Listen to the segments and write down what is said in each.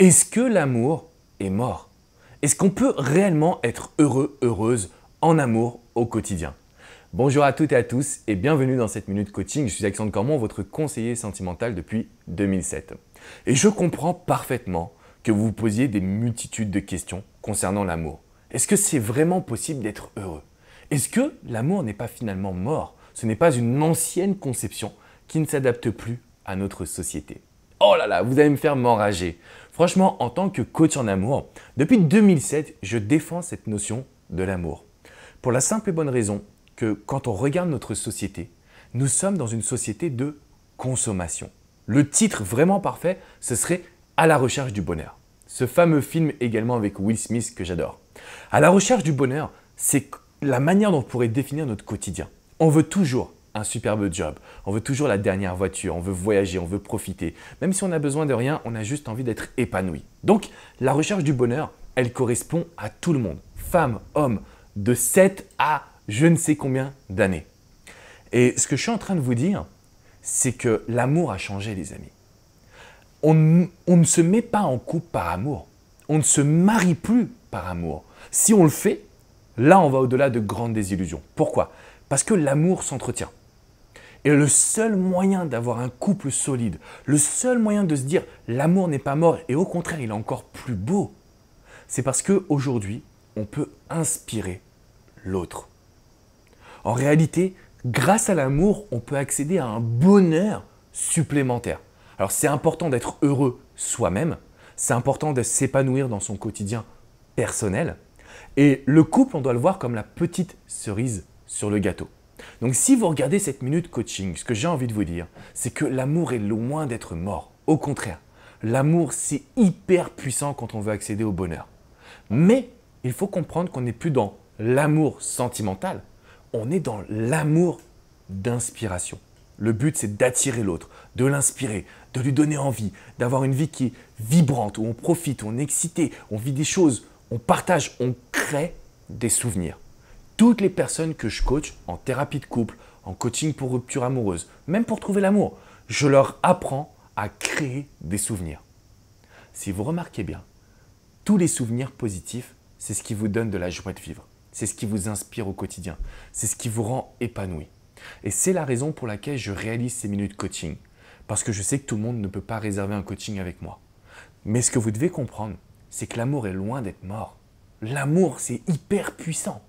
Est-ce que l'amour est mort Est-ce qu'on peut réellement être heureux, heureuse en amour au quotidien Bonjour à toutes et à tous et bienvenue dans cette minute coaching. Je suis Alexandre Cormont, votre conseiller sentimental depuis 2007. Et je comprends parfaitement que vous vous posiez des multitudes de questions concernant l'amour. Est-ce que c'est vraiment possible d'être heureux Est-ce que l'amour n'est pas finalement mort Ce n'est pas une ancienne conception qui ne s'adapte plus à notre société. Oh là là, vous allez me faire m'enrager. Franchement, en tant que coach en amour, depuis 2007, je défends cette notion de l'amour. Pour la simple et bonne raison que quand on regarde notre société, nous sommes dans une société de consommation. Le titre vraiment parfait, ce serait À la recherche du bonheur. Ce fameux film également avec Will Smith que j'adore. À la recherche du bonheur, c'est la manière dont on pourrait définir notre quotidien. On veut toujours un superbe job, on veut toujours la dernière voiture, on veut voyager, on veut profiter. Même si on n'a besoin de rien, on a juste envie d'être épanoui. Donc, la recherche du bonheur, elle correspond à tout le monde, femmes, hommes, de 7 à je ne sais combien d'années. Et ce que je suis en train de vous dire, c'est que l'amour a changé, les amis. On, on, ne se met pas en couple par amour. On ne se marie plus par amour. Si on le fait, là, on va au-delà de grandes désillusions. Pourquoi Parce que l'amour s'entretient. Et le seul moyen d'avoir un couple solide, le seul moyen de se dire l'amour n'est pas mort et au contraire il est encore plus beau, c'est parce qu'aujourd'hui, on peut inspirer l'autre. En réalité, grâce à l'amour, on peut accéder à un bonheur supplémentaire. Alors c'est important d'être heureux soi-même, c'est important de s'épanouir dans son quotidien personnel, et le couple, on doit le voir comme la petite cerise sur le gâteau. Donc si vous regardez cette minute coaching, ce que j'ai envie de vous dire, c'est que l'amour est loin d'être mort. Au contraire, l'amour, c'est hyper puissant quand on veut accéder au bonheur. Mais il faut comprendre qu'on n'est plus dans l'amour sentimental, on est dans l'amour d'inspiration. Le but, c'est d'attirer l'autre, de l'inspirer, de lui donner envie, d'avoir une vie qui est vibrante, où on profite, on est excité, on vit des choses, on partage, on crée des souvenirs. Toutes les personnes que je coach en thérapie de couple, en coaching pour rupture amoureuse, même pour trouver l'amour, je leur apprends à créer des souvenirs. Si vous remarquez bien, tous les souvenirs positifs, c'est ce qui vous donne de la joie de vivre. C'est ce qui vous inspire au quotidien. C'est ce qui vous rend épanoui. Et c'est la raison pour laquelle je réalise ces minutes coaching. Parce que je sais que tout le monde ne peut pas réserver un coaching avec moi. Mais ce que vous devez comprendre, c'est que l'amour est loin d'être mort. L'amour, c'est hyper puissant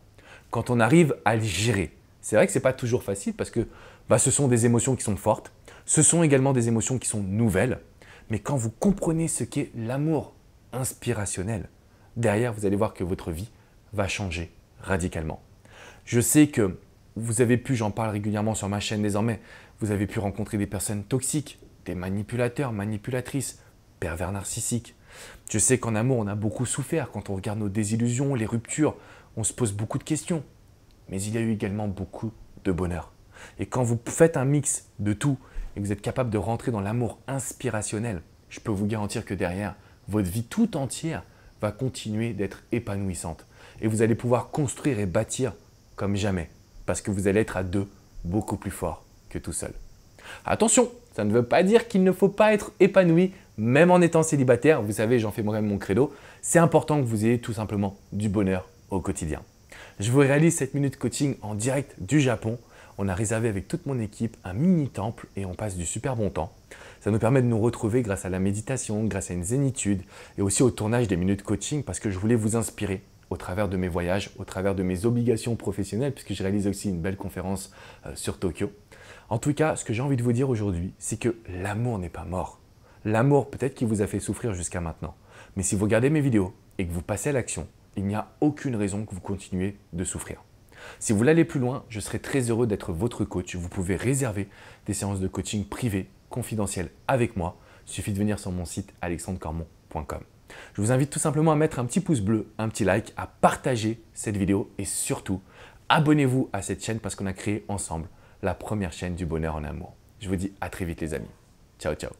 quand on arrive à le gérer. C'est vrai que ce n'est pas toujours facile parce que bah, ce sont des émotions qui sont fortes, ce sont également des émotions qui sont nouvelles, mais quand vous comprenez ce qu'est l'amour inspirationnel, derrière, vous allez voir que votre vie va changer radicalement. Je sais que vous avez pu, j'en parle régulièrement sur ma chaîne désormais, vous avez pu rencontrer des personnes toxiques, des manipulateurs, manipulatrices, pervers narcissiques. Je sais qu'en amour, on a beaucoup souffert quand on regarde nos désillusions, les ruptures, on se pose beaucoup de questions, mais il y a eu également beaucoup de bonheur. Et quand vous faites un mix de tout et que vous êtes capable de rentrer dans l'amour inspirationnel, je peux vous garantir que derrière, votre vie tout entière va continuer d'être épanouissante. Et vous allez pouvoir construire et bâtir comme jamais, parce que vous allez être à deux beaucoup plus fort que tout seul. Attention, ça ne veut pas dire qu'il ne faut pas être épanoui, même en étant célibataire. Vous savez, j'en fais moi-même mon credo. C'est important que vous ayez tout simplement du bonheur au quotidien. Je vous réalise cette minute coaching en direct du Japon. On a réservé avec toute mon équipe un mini temple et on passe du super bon temps. Ça nous permet de nous retrouver grâce à la méditation, grâce à une zénitude et aussi au tournage des minutes coaching parce que je voulais vous inspirer au travers de mes voyages, au travers de mes obligations professionnelles puisque je réalise aussi une belle conférence euh, sur Tokyo. En tout cas, ce que j'ai envie de vous dire aujourd'hui, c'est que l'amour n'est pas mort. L'amour peut-être qui vous a fait souffrir jusqu'à maintenant. Mais si vous regardez mes vidéos et que vous passez à l'action, il n'y a aucune raison que vous continuez de souffrir. Si vous voulez aller plus loin, je serai très heureux d'être votre coach. Vous pouvez réserver des séances de coaching privées, confidentielles avec moi. Il suffit de venir sur mon site alexandrecormon.com. Je vous invite tout simplement à mettre un petit pouce bleu, un petit like, à partager cette vidéo et surtout, abonnez-vous à cette chaîne parce qu'on a créé ensemble la première chaîne du bonheur en amour. Je vous dis à très vite les amis. Ciao ciao